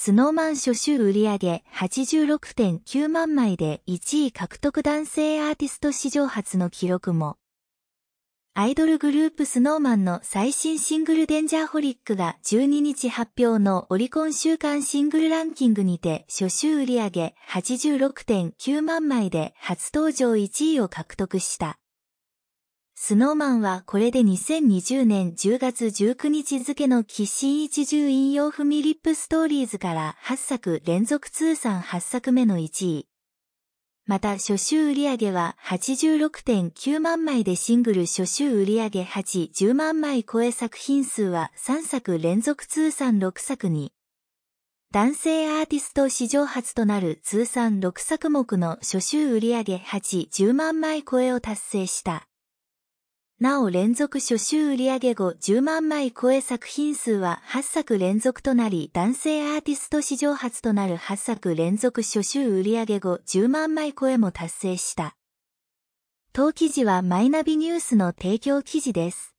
スノーマン初週売上86.9万枚で1位獲得男性アーティスト史上初の記録も。アイドルグループスノーマンの最新シングルデンジャーホリックが12日発表のオリコン週間シングルランキングにて初週売上86.9万枚で初登場1位を獲得した。スノーマンはこれで2020年10月19日付の岸一重引用フミリップストーリーズから8作連続通算8作目の1位。また初週売上は86.9万枚でシングル初週売上8、10万枚超え作品数は3作連続通算6作に。男性アーティスト史上初となる通算6作目の初週売上8、10万枚超えを達成した。なお連続初週売上後10万枚超え作品数は8作連続となり、男性アーティスト史上初となる8作連続初週売上後10万枚超えも達成した。当記事はマイナビニュースの提供記事です。